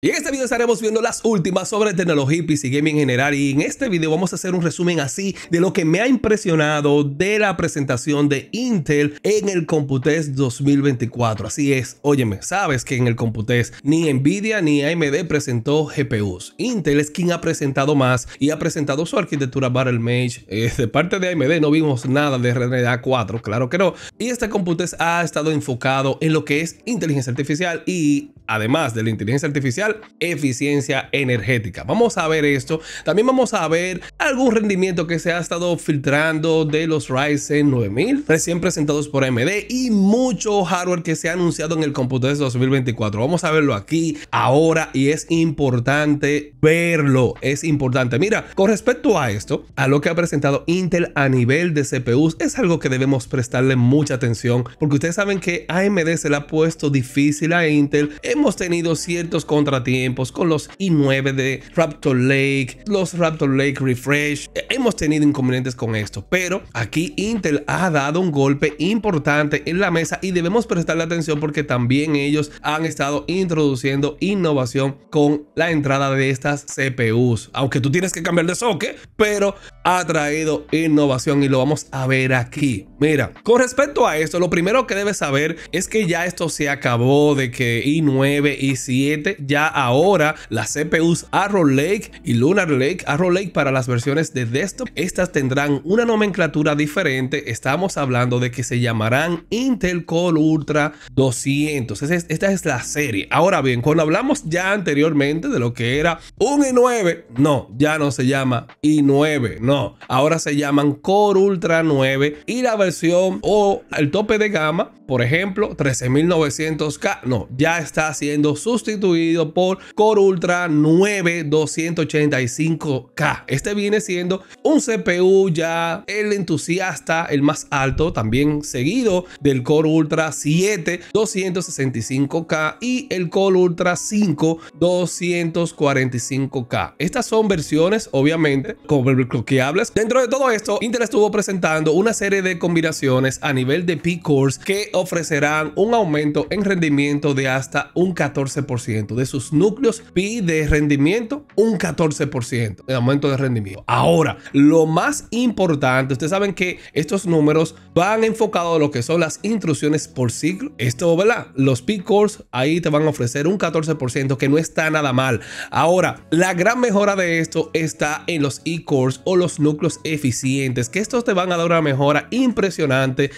Y en este video estaremos viendo las últimas sobre tecnología y PC gaming en general y en este video vamos a hacer un resumen así de lo que me ha impresionado de la presentación de Intel en el Computex 2024. Así es, óyeme, sabes que en el Computex ni Nvidia ni AMD presentó GPUs. Intel es quien ha presentado más y ha presentado su arquitectura Battle Mage. Eh, de parte de AMD no vimos nada de RDNA 4, claro que no. Y este Computex ha estado enfocado en lo que es inteligencia artificial y además de la inteligencia artificial eficiencia energética. Vamos a ver esto. También vamos a ver algún rendimiento que se ha estado filtrando de los Ryzen 9000 recién presentados por AMD y mucho hardware que se ha anunciado en el de 2024. Vamos a verlo aquí ahora y es importante verlo. Es importante. Mira, con respecto a esto, a lo que ha presentado Intel a nivel de CPUs, es algo que debemos prestarle mucha atención porque ustedes saben que AMD se le ha puesto difícil a Intel. Hemos tenido ciertos contratos tiempos con los i9 de Raptor Lake, los Raptor Lake Refresh. Eh, hemos tenido inconvenientes con esto, pero aquí Intel ha dado un golpe importante en la mesa y debemos prestarle atención porque también ellos han estado introduciendo innovación con la entrada de estas CPUs. Aunque tú tienes que cambiar de socket, pero ha traído innovación y lo vamos a ver aquí. Mira, con respecto a esto, lo primero que debes saber es que ya esto se acabó de que i9, y 7 ya ahora las CPUs Arrow Lake y Lunar Lake, Arrow Lake para las versiones de desktop, estas tendrán una nomenclatura diferente. Estamos hablando de que se llamarán Intel Core Ultra 200. Esta es la serie. Ahora bien, cuando hablamos ya anteriormente de lo que era un i9, no, ya no se llama i9, no. Ahora se llaman Core Ultra 9 y la versión versión o el tope de gama, por ejemplo, 13900K, no, ya está siendo sustituido por Core Ultra 9 285 k Este viene siendo un CPU ya el entusiasta, el más alto, también seguido del Core Ultra 7 265K y el Core Ultra 5 245K. Estas son versiones, obviamente, como Dentro de todo esto, Intel estuvo presentando una serie de a nivel de P-Cores que ofrecerán un aumento en rendimiento de hasta un 14%. De sus núcleos P de rendimiento, un 14% de aumento de rendimiento. Ahora, lo más importante, ustedes saben que estos números van enfocados a lo que son las instrucciones por ciclo. Esto, ¿verdad? Los P-Cores ahí te van a ofrecer un 14% que no está nada mal. Ahora, la gran mejora de esto está en los E-Cores o los núcleos eficientes, que estos te van a dar una mejora impresionante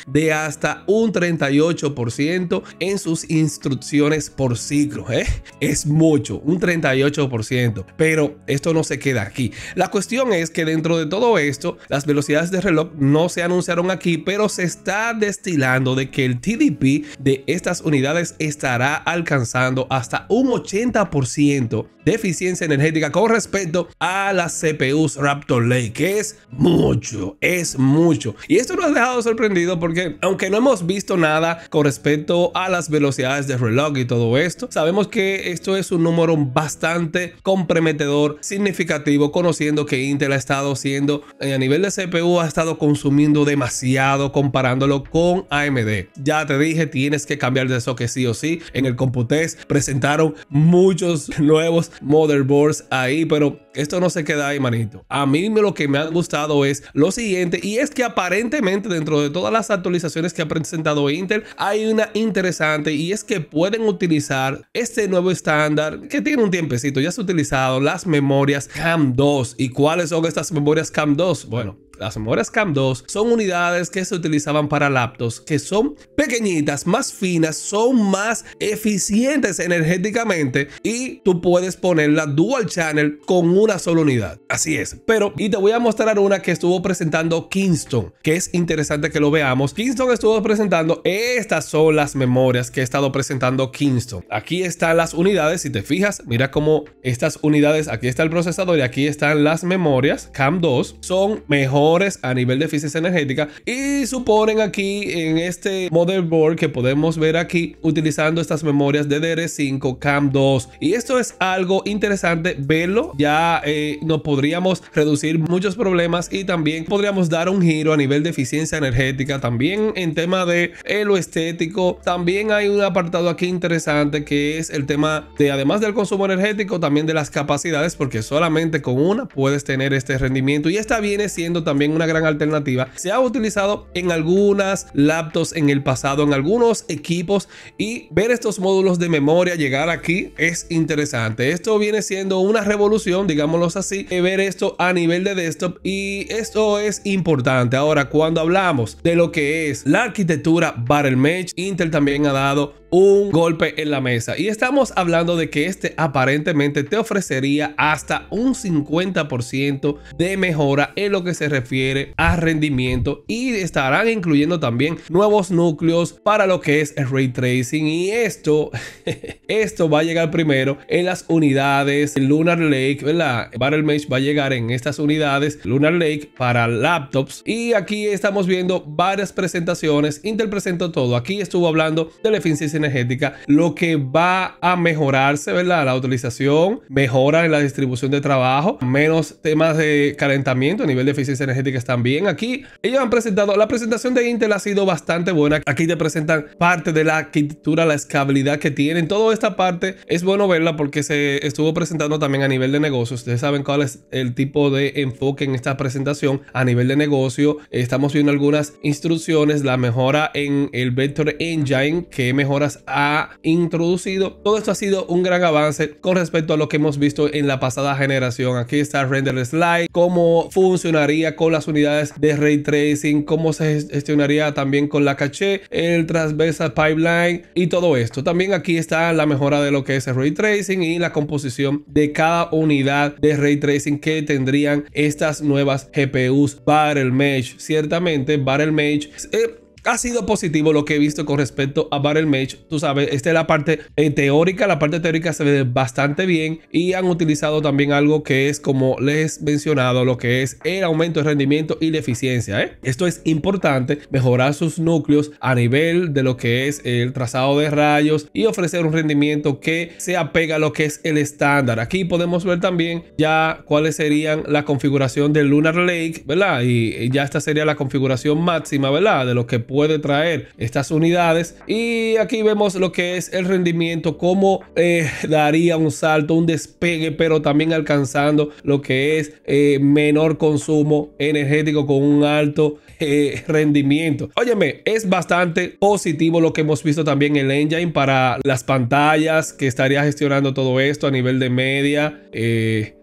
de hasta un 38% en sus instrucciones por ciclo. ¿eh? Es mucho, un 38%. Pero esto no se queda aquí. La cuestión es que dentro de todo esto, las velocidades de reloj no se anunciaron aquí, pero se está destilando de que el TDP de estas unidades estará alcanzando hasta un 80% de eficiencia energética con respecto a las CPUs Raptor Lake, que es mucho, es mucho. Y esto no ha dejado sorprendido porque aunque no hemos visto nada con respecto a las velocidades de reloj y todo esto, sabemos que esto es un número bastante comprometedor, significativo, conociendo que Intel ha estado siendo, eh, a nivel de CPU, ha estado consumiendo demasiado comparándolo con AMD. Ya te dije, tienes que cambiar de eso que sí o sí. En el Computex presentaron muchos nuevos motherboards ahí, pero esto no se queda ahí, manito. A mí lo que me ha gustado es lo siguiente, y es que aparentemente dentro de todas las actualizaciones que ha presentado Intel, hay una interesante, y es que pueden utilizar este nuevo estándar que tiene un tiempecito, ya se ha utilizado las memorias CAM2. ¿Y cuáles son estas memorias CAM2? Bueno, las memorias CAM 2 son unidades que se utilizaban para laptops que son pequeñitas, más finas, son más eficientes energéticamente y tú puedes ponerla dual channel con una sola unidad. Así es. Pero, y te voy a mostrar una que estuvo presentando Kingston, que es interesante que lo veamos. Kingston estuvo presentando, estas son las memorias que he estado presentando Kingston. Aquí están las unidades, si te fijas, mira cómo estas unidades, aquí está el procesador y aquí están las memorias CAM2, son mejor a nivel de eficiencia energética y suponen aquí en este motherboard que podemos ver aquí utilizando estas memorias DDR5 CAM2 y esto es algo interesante verlo ya eh, nos podríamos reducir muchos problemas y también podríamos dar un giro a nivel de eficiencia energética también en tema de lo estético también hay un apartado aquí interesante que es el tema de además del consumo energético también de las capacidades porque solamente con una puedes tener este rendimiento y esta viene siendo también una gran alternativa. Se ha utilizado en algunas laptops en el pasado, en algunos equipos y ver estos módulos de memoria llegar aquí es interesante. Esto viene siendo una revolución, digámoslo así, de ver esto a nivel de desktop y esto es importante. Ahora, cuando hablamos de lo que es la arquitectura Battle Mesh, Intel también ha dado un golpe en la mesa. Y estamos hablando de que este aparentemente te ofrecería hasta un 50% de mejora en lo que se refiere a rendimiento y estarán incluyendo también nuevos núcleos para lo que es ray tracing y esto esto va a llegar primero en las unidades Lunar Lake, ¿verdad? Battle Mage va a llegar en estas unidades Lunar Lake para laptops y aquí estamos viendo varias presentaciones, Intel presentó todo. Aquí estuvo hablando de la eficiencia energética, lo que va a mejorarse, ¿verdad? La utilización, mejora en la distribución de trabajo, menos temas de calentamiento, a nivel de eficiencia energética están bien. Aquí ellos han presentado, la presentación de Intel ha sido bastante buena. Aquí te presentan parte de la arquitectura, la escalabilidad que tienen. Toda esta parte es bueno verla porque se estuvo presentando también a nivel de negocio. Ustedes saben cuál es el tipo de enfoque en esta presentación a nivel de negocio. Estamos viendo algunas instrucciones, la mejora en el Vector Engine, que mejora ha introducido. Todo esto ha sido un gran avance con respecto a lo que hemos visto en la pasada generación. Aquí está Render Slide, cómo funcionaría con las unidades de ray tracing, cómo se gestionaría también con la caché, el transversal pipeline y todo esto. También aquí está la mejora de lo que es el ray tracing y la composición de cada unidad de ray tracing que tendrían estas nuevas GPUs Barrel Mesh. Ciertamente, Barrel Mesh. Eh, ha sido positivo lo que he visto con respecto a Battle Mage. Tú sabes, esta es la parte eh, teórica. La parte teórica se ve bastante bien. Y han utilizado también algo que es, como les he mencionado, lo que es el aumento de rendimiento y la eficiencia. ¿eh? Esto es importante, mejorar sus núcleos a nivel de lo que es el trazado de rayos y ofrecer un rendimiento que se apega a lo que es el estándar. Aquí podemos ver también ya cuáles serían la configuración del Lunar Lake, ¿verdad? Y ya esta sería la configuración máxima, ¿verdad? De lo que puede traer estas unidades. Y aquí vemos lo que es el rendimiento, cómo eh, daría un salto, un despegue, pero también alcanzando lo que es eh, menor consumo energético con un alto eh, rendimiento. Óyeme, es bastante positivo lo que hemos visto también el engine para las pantallas que estaría gestionando todo esto a nivel de media.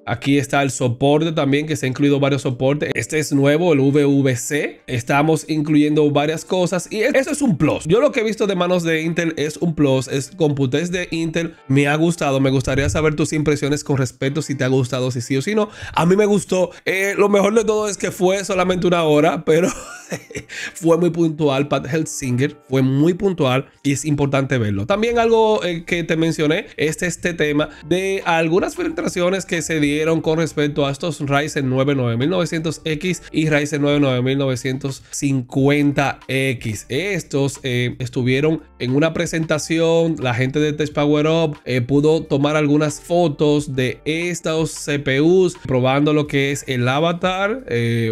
Aquí está el soporte también, que se ha incluido varios soportes. Este es nuevo, el VVC. Estamos incluyendo varias cosas y eso es un plus. Yo lo que he visto de manos de Intel es un plus, es Computex de Intel. Me ha gustado, me gustaría saber tus impresiones con respecto, si te ha gustado, si sí o si no. A mí me gustó. Eh, lo mejor de todo es que fue solamente una hora, pero fue muy puntual. Pat Helsinger fue muy puntual y es importante verlo. También algo eh, que te mencioné, es este tema de algunas filtraciones que se dieron con respecto a estos Ryzen 9 9900X y Ryzen 9 9950X. Estos eh, estuvieron en una presentación, la gente de test Power Up eh, pudo tomar algunas fotos de estos CPUs probando lo que es el avatar, eh,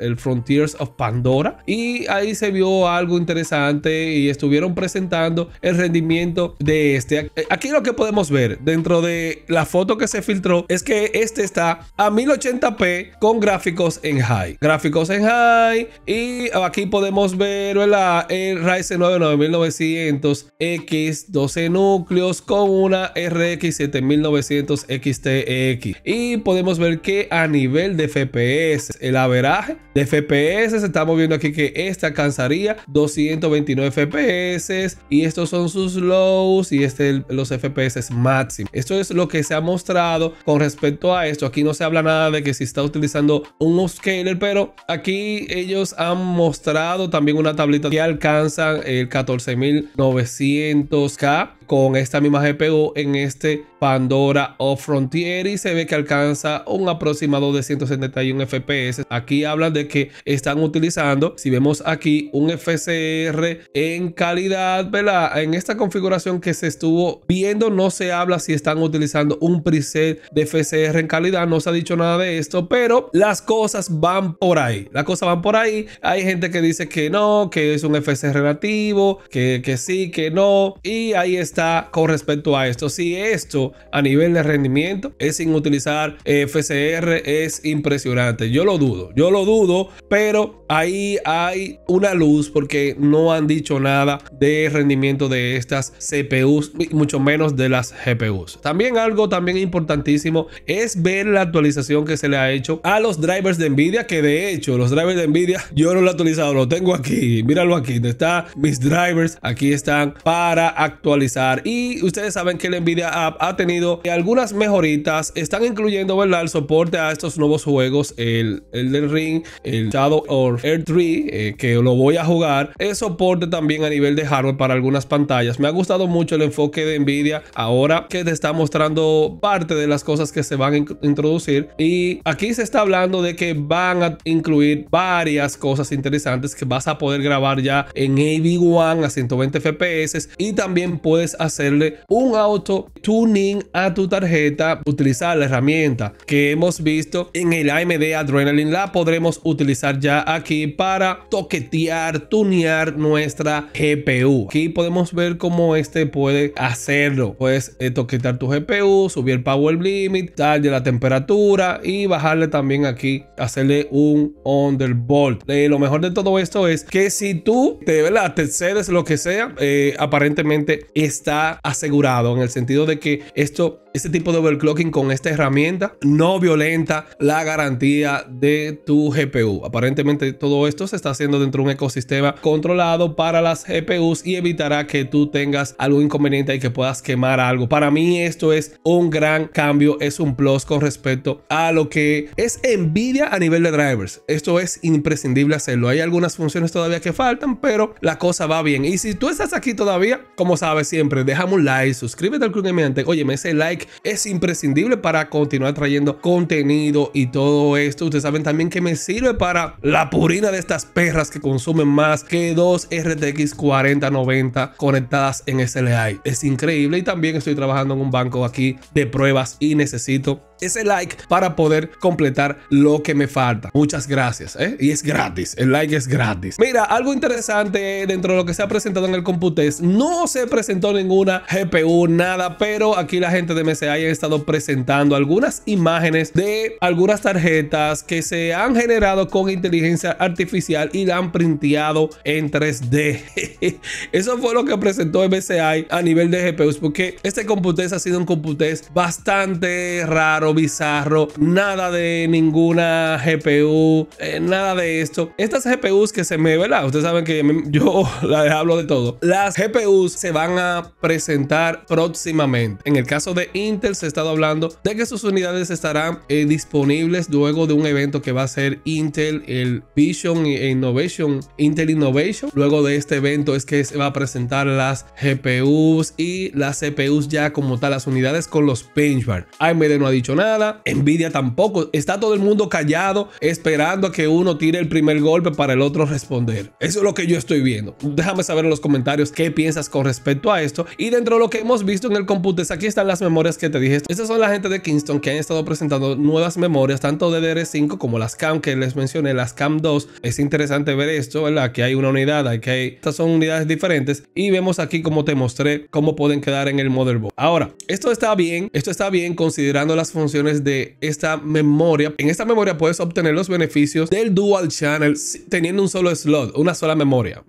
el Frontiers of Pandora y ahí se vio algo interesante y estuvieron presentando el rendimiento de este. Aquí lo que podemos ver dentro de la foto que se filtró es que este está a 1080p con gráficos en high. Gráficos en high. Y aquí podemos ver el Ryzen 9 9900 X 12 núcleos con una RX 7900 XTX. Y podemos ver que a nivel de FPS, el averaje de FPS, estamos viendo aquí que este alcanzaría 229 FPS. Y estos son sus lows y este los FPS máximo Esto es lo que se ha mostrado con respecto a esto. Aquí no se habla nada de que si está utilizando un scaler pero aquí ellos han mostrado también una tablita que alcanza el 14900K con esta misma GPU en este Pandora o Frontier y se ve que alcanza un aproximado de 171 FPS. Aquí hablan de que están utilizando, si vemos aquí, un FCR en calidad, ¿verdad? En esta configuración que se estuvo viendo, no se habla si están utilizando un preset de FCR en calidad, no se ha dicho nada de esto, pero las cosas van por ahí. Las cosas van por ahí. Hay gente que dice que no, que es un FCR nativo, que, que sí, que no. Y ahí está con respecto a esto? Si esto a nivel de rendimiento es sin utilizar eh, FCR es impresionante. Yo lo dudo, yo lo dudo, pero Ahí hay una luz porque no han dicho nada de rendimiento de estas CPUs, mucho menos de las GPUs. También algo también importantísimo es ver la actualización que se le ha hecho a los drivers de Nvidia, que de hecho los drivers de Nvidia yo no lo he actualizado, lo tengo aquí, míralo aquí, donde están mis drivers, aquí están para actualizar. Y ustedes saben que la Nvidia App ha tenido algunas mejoritas, están incluyendo, ¿verdad? El soporte a estos nuevos juegos, el, del Ring, el Shadow of Air 3, eh, que lo voy a jugar. Es soporte también a nivel de hardware para algunas pantallas. Me ha gustado mucho el enfoque de Nvidia ahora que te está mostrando parte de las cosas que se van a introducir. Y aquí se está hablando de que van a incluir varias cosas interesantes que vas a poder grabar ya en AV1 a 120 FPS y también puedes hacerle un auto tuning a tu tarjeta, utilizar la herramienta que hemos visto en el AMD Adrenaline la podremos utilizar ya aquí para toquetear, tunear nuestra GPU. Aquí podemos ver cómo este puede hacerlo. Puedes eh, toquetear tu GPU, subir el power limit, darle la temperatura y bajarle también aquí, hacerle un undervolt. Eh, lo mejor de todo esto es que si tú te, ¿verdad? te cedes lo que sea, eh, aparentemente está asegurado en el sentido de que esto, este tipo de overclocking con esta herramienta no violenta la garantía de tu GPU. Aparentemente todo esto se está haciendo dentro de un ecosistema controlado para las GPUs y evitará que tú tengas algún inconveniente y que puedas quemar algo. Para mí esto es un gran cambio, es un plus con respecto a lo que es Nvidia a nivel de drivers. Esto es imprescindible hacerlo. Hay algunas funciones todavía que faltan, pero la cosa va bien. Y si tú estás aquí todavía, como sabes siempre, déjame un like, suscríbete al club de Oye, ese like es imprescindible para continuar trayendo contenido y todo esto. Ustedes saben también que me sirve para la pura una de estas perras que consumen más que dos RTX 4090 conectadas en SLI. Es increíble y también estoy trabajando en un banco aquí de pruebas y necesito ese like para poder completar lo que me falta. Muchas gracias, ¿eh? Y es gratis, el like es gratis. Mira, algo interesante dentro de lo que se ha presentado en el Computest, no se presentó ninguna GPU, nada, pero aquí la gente de MSI ha estado presentando algunas imágenes de algunas tarjetas que se han generado con inteligencia artificial y la han printeado en 3D. Eso fue lo que presentó MSI a nivel de GPUs, porque este Computest ha sido un Computest bastante raro bizarro, nada de ninguna GPU, eh, nada de esto. Estas GPUs que se me, ¿verdad? Ustedes saben que yo les hablo de todo. Las GPUs se van a presentar próximamente. En el caso de Intel se ha estado hablando de que sus unidades estarán eh, disponibles luego de un evento que va a ser Intel, el Vision e Innovation, Intel Innovation. Luego de este evento es que se va a presentar las GPUs y las CPUs ya como tal, las unidades con los benchmark. AMD no ha dicho nada nada, Nvidia tampoco. Está todo el mundo callado esperando a que uno tire el primer golpe para el otro responder. Eso es lo que yo estoy viendo. Déjame saber en los comentarios qué piensas con respecto a esto. Y dentro de lo que hemos visto en el Compute aquí están las memorias que te dije. Estas son la gente de Kingston que han estado presentando nuevas memorias, tanto DDR5 como las CAM que les mencioné, las CAM 2. Es interesante ver esto, ¿verdad? Que hay una unidad, hay que hay... Estas son unidades diferentes y vemos aquí como te mostré cómo pueden quedar en el motherboard. Ahora, esto está bien, esto está bien considerando las funciones de esta memoria. En esta memoria puedes obtener los beneficios del dual channel teniendo un solo slot, una sola memoria.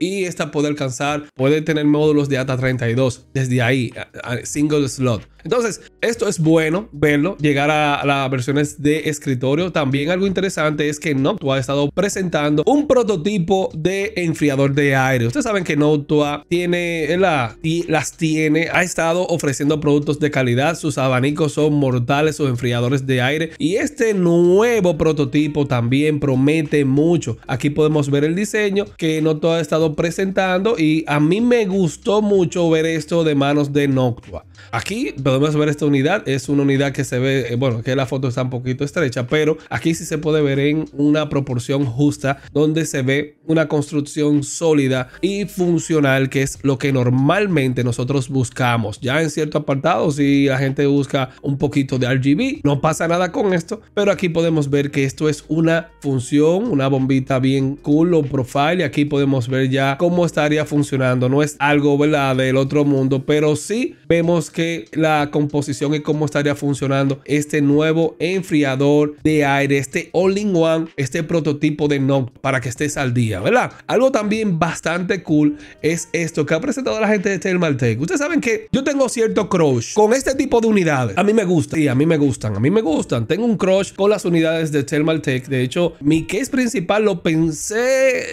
y esta puede alcanzar, puede tener módulos de ata 32 desde ahí, single slot. Entonces, esto es bueno verlo, llegar a, las versiones de escritorio. También algo interesante es que Noctua ha estado presentando un prototipo de enfriador de aire. Ustedes saben que Noctua tiene la, y las tiene, ha estado ofreciendo productos de calidad, sus abanicos son mortales, sus enfriadores de aire y este nuevo prototipo también promete mucho. Aquí podemos ver el diseño que Noctua ha estado presentando y a mí me gustó mucho ver esto de manos de Noctua. Aquí podemos podemos ver esta unidad. Es una unidad que se ve, eh, bueno, que la foto está un poquito estrecha, pero aquí sí se puede ver en una proporción justa donde se ve una construcción sólida y funcional, que es lo que normalmente nosotros buscamos. Ya en cierto apartado, si la gente busca un poquito de RGB, no pasa nada con esto, pero aquí podemos ver que esto es una función, una bombita bien cool o profile. Y aquí podemos ver ya cómo estaría funcionando. No es algo, ¿verdad? Del otro mundo, pero sí vemos que la composición y cómo estaría funcionando este nuevo enfriador de aire, este all-in-one, este prototipo de Noct para que estés al día, ¿verdad? Algo también bastante cool es esto que ha presentado la gente de Thermaltake. Ustedes saben que yo tengo cierto crush con este tipo de unidades. A mí me gusta, y a mí me gustan, a mí me gustan. Tengo un crush con las unidades de Thermaltake. De hecho, mi case principal lo pensé,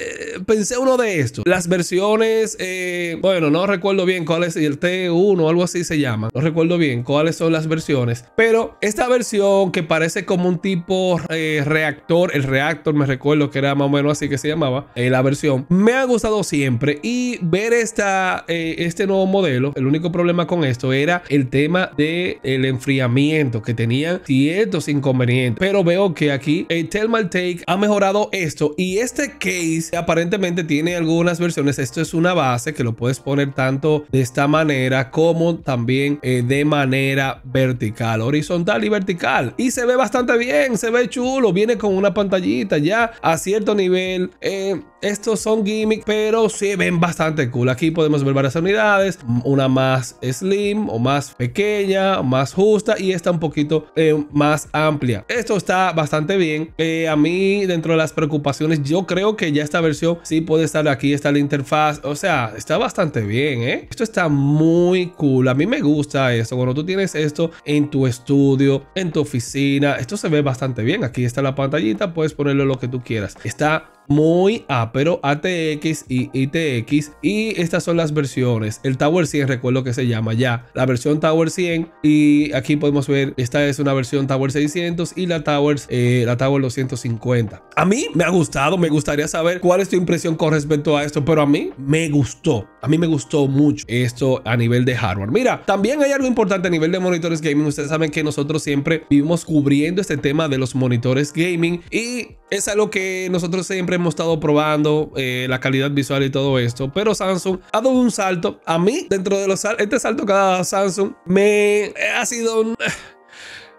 pensé uno de estos. Las versiones, eh, bueno, no recuerdo bien cuál es, el T1 o algo así se llama. No recuerdo bien cuáles son las versiones, pero esta versión que parece como un tipo eh, reactor, el reactor me recuerdo que era más o menos así que se llamaba eh, la versión, me ha gustado siempre y ver esta, eh, este nuevo modelo, el único problema con esto era el tema del el enfriamiento que tenía ciertos inconvenientes, pero veo que aquí el Thermal Take ha mejorado esto y este case aparentemente tiene algunas versiones, esto es una base que lo puedes poner tanto de esta manera como también de manera vertical, horizontal y vertical. Y se ve bastante bien, se ve chulo, viene con una pantallita ya a cierto nivel. Eh, estos son gimmicks, pero se ven bastante cool. Aquí podemos ver varias unidades, una más slim o más pequeña, más justa y esta un poquito eh, más amplia. Esto está bastante bien. Eh, a mí, dentro de las preocupaciones, yo creo que ya esta versión sí puede estar aquí, está la interfaz. O sea, está bastante bien, ¿eh? Esto está muy cool. A mí me gusta eso. Cuando tú tienes esto en tu estudio, en tu oficina, esto se ve bastante bien. Aquí está la pantallita, puedes ponerle lo que tú quieras. Está muy A, pero ATX y ITX. Y estas son las versiones. El Tower 100, recuerdo que se llama ya. La versión Tower 100. Y aquí podemos ver, esta es una versión Tower 600 y la Tower, eh, la Tower 250. A mí me ha gustado, me gustaría saber cuál es tu impresión con respecto a esto, pero a mí me gustó. A mí me gustó mucho esto a nivel de hardware. Mira, también hay algo importante a nivel de monitores gaming. Ustedes saben que nosotros siempre vivimos cubriendo este tema de los monitores gaming y es algo que nosotros siempre hemos estado probando eh, la calidad visual y todo esto, pero Samsung ha dado un salto. A mí, dentro de los este salto que ha Samsung, me ha sido... Un...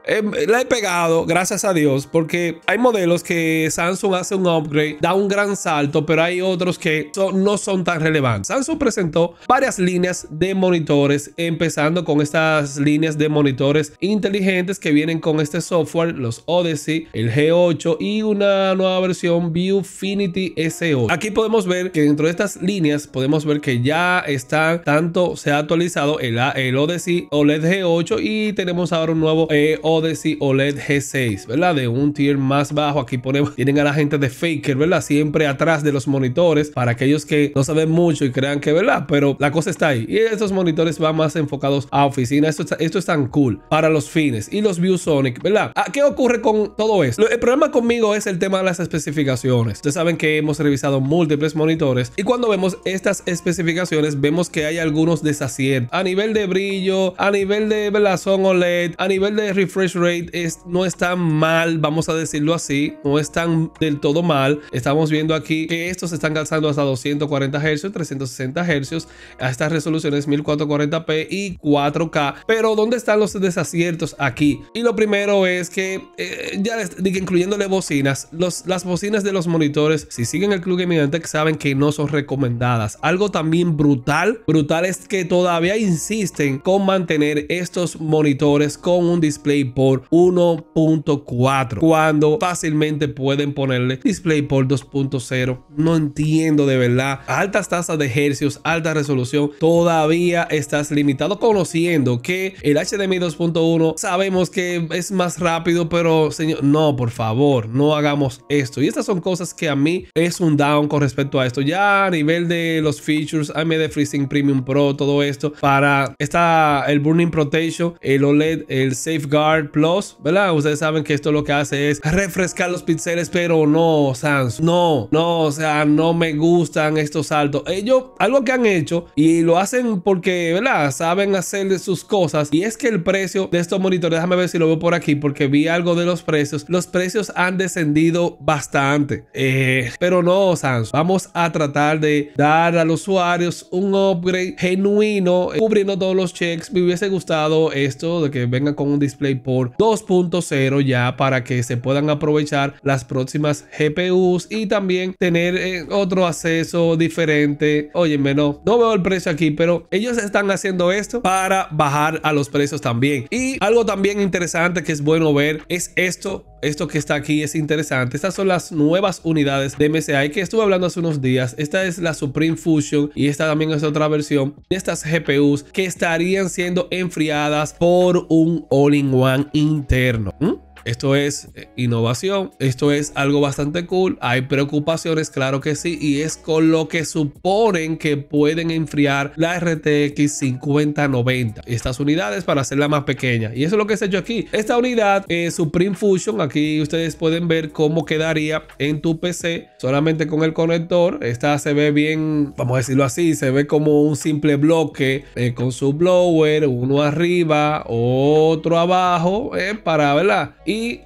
Eh, la he pegado, gracias a Dios, porque hay modelos que Samsung hace un upgrade, da un gran salto, pero hay otros que no son tan relevantes. Samsung presentó varias líneas de monitores, empezando con estas líneas de monitores inteligentes que vienen con este software, los Odyssey, el G8 y una nueva versión Viewfinity s Aquí podemos ver que dentro de estas líneas podemos ver que ya está tanto se ha actualizado el, el Odyssey OLED G8 y tenemos ahora un nuevo eh, Odyssey OLED G6, ¿verdad? De un tier más bajo. Aquí ponemos, tienen a la gente de Faker, ¿verdad? Siempre atrás de los monitores para aquellos que no saben mucho y crean que, ¿verdad? Pero la cosa está ahí. Y estos monitores van más enfocados a oficina. Esto, esto es tan cool para los fines. Y los ViewSonic, ¿verdad? Ah, ¿Qué ocurre con todo esto? El problema conmigo es el tema de las especificaciones. Ustedes saben que hemos revisado múltiples monitores y cuando vemos estas especificaciones vemos que hay algunos desaciertos. A nivel de brillo, a nivel de, OLED, e a nivel de refresh rate es, no está mal, vamos a decirlo así, no están del todo mal. Estamos viendo aquí que estos están calzando hasta 240 Hz, 360 Hz, a estas resoluciones 1440p y 4K. Pero ¿dónde están los desaciertos aquí? Y lo primero es que, eh, ya les incluyéndole bocinas, las bocinas de los monitores, si siguen el Club Gaming que saben que no son recomendadas. Algo también brutal, brutal es que todavía insisten con mantener estos monitores con un display por 1.4 cuando fácilmente pueden ponerle Display por 2.0. No entiendo de verdad. Altas tasas de hercios, alta resolución. Todavía estás limitado conociendo que el HDMI 2.1 sabemos que es más rápido, pero señor, no, por favor, no hagamos esto. Y estas son cosas que a mí es un down con respecto a esto. Ya a nivel de los features, AMD FreeSync Premium Pro, todo esto, para está el Burning Protection, el OLED, el Safeguard, Plus, ¿verdad? Ustedes saben que esto lo que hace es refrescar los píxeles, pero no, Sans, no, no, o sea, no me gustan estos saltos. Ellos, algo que han hecho y lo hacen porque, ¿verdad? Saben hacer sus cosas y es que el precio de estos monitores, déjame ver si lo veo por aquí porque vi algo de los precios. Los precios han descendido bastante, eh, pero no, Sans, vamos a tratar de dar a los usuarios un upgrade genuino, eh, cubriendo todos los checks. Me hubiese gustado esto de que venga con un display por 2.0 ya para que se puedan aprovechar las próximas GPUs y también tener eh, otro acceso diferente. oye no, no veo el precio aquí, pero ellos están haciendo esto para bajar a los precios también. Y algo también interesante que es bueno ver es esto esto que está aquí es interesante. Estas son las nuevas unidades de MSI que estuve hablando hace unos días. Esta es la Supreme Fusion y esta también es otra versión de estas GPUs que estarían siendo enfriadas por un all-in-one interno. ¿Mm? Esto es eh, innovación, esto es algo bastante cool. Hay preocupaciones, claro que sí, y es con lo que suponen que pueden enfriar la RTX 5090. Estas unidades para hacerla más pequeña. Y eso es lo que se ha hecho aquí. Esta unidad, es eh, Supreme Fusion, aquí ustedes pueden ver cómo quedaría en tu PC solamente con el conector. Esta se ve bien, vamos a decirlo así, se ve como un simple bloque eh, con su blower, uno arriba, otro abajo, para, ¿verdad?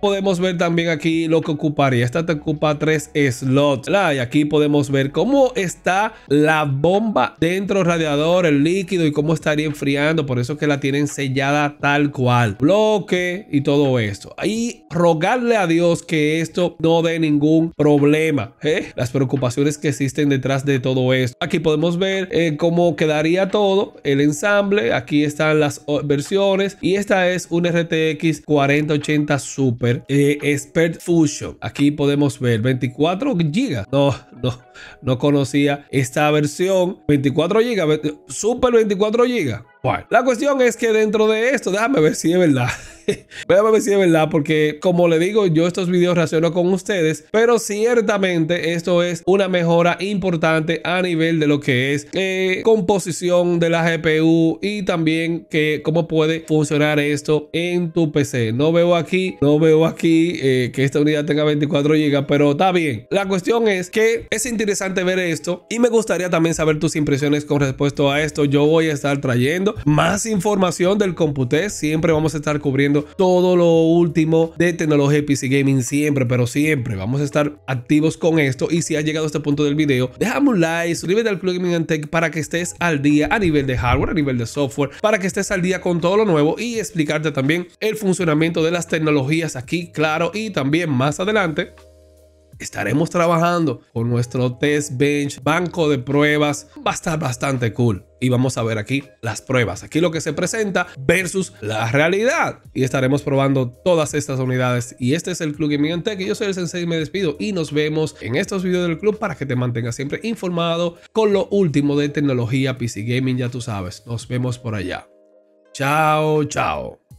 podemos ver también aquí lo que ocuparía. Esta te ocupa tres slots. Y aquí podemos ver cómo está la bomba dentro del radiador, el líquido y cómo estaría enfriando. Por eso que la tienen sellada tal cual. Bloque y todo esto. Y rogarle a Dios que esto no dé ningún problema. ¿eh? Las preocupaciones que existen detrás de todo esto. Aquí podemos ver eh, cómo quedaría todo el ensamble. Aquí están las versiones. Y esta es un RTX 4080 Super Super eh, Expert Fusion. Aquí podemos ver 24 GB. No, no, no conocía esta versión 24 GB, Super 24 GB. Bueno, la cuestión es que dentro de esto, déjame ver si es verdad. déjame ver si es verdad, porque como le digo, yo estos videos reacciono con ustedes, pero ciertamente esto es una mejora importante a nivel de lo que es eh, composición de la GPU y también que cómo puede funcionar esto en tu PC. No veo aquí, no veo aquí eh, que esta unidad tenga 24 GB, pero está bien. La cuestión es que es interesante interesante ver esto y me gustaría también saber tus impresiones con respecto a esto. Yo voy a estar trayendo más información del Computez. Siempre vamos a estar cubriendo todo lo último de tecnología y PC Gaming. Siempre, pero siempre vamos a estar activos con esto. Y si has llegado a este punto del video, déjame un like, suscríbete al Club Gaming and para que estés al día a nivel de hardware, a nivel de software, para que estés al día con todo lo nuevo y explicarte también el funcionamiento de las tecnologías aquí, claro, y también más adelante estaremos trabajando con nuestro test bench, banco de pruebas. Va a estar bastante cool. Y vamos a ver aquí las pruebas. Aquí lo que se presenta versus la realidad. Y estaremos probando todas estas unidades. Y este es el Club Gaming Tech. Yo soy el Sensei, me despido. Y nos vemos en estos videos del club para que te mantengas siempre informado con lo último de tecnología PC Gaming. Ya tú sabes. Nos vemos por allá. Chao, chao.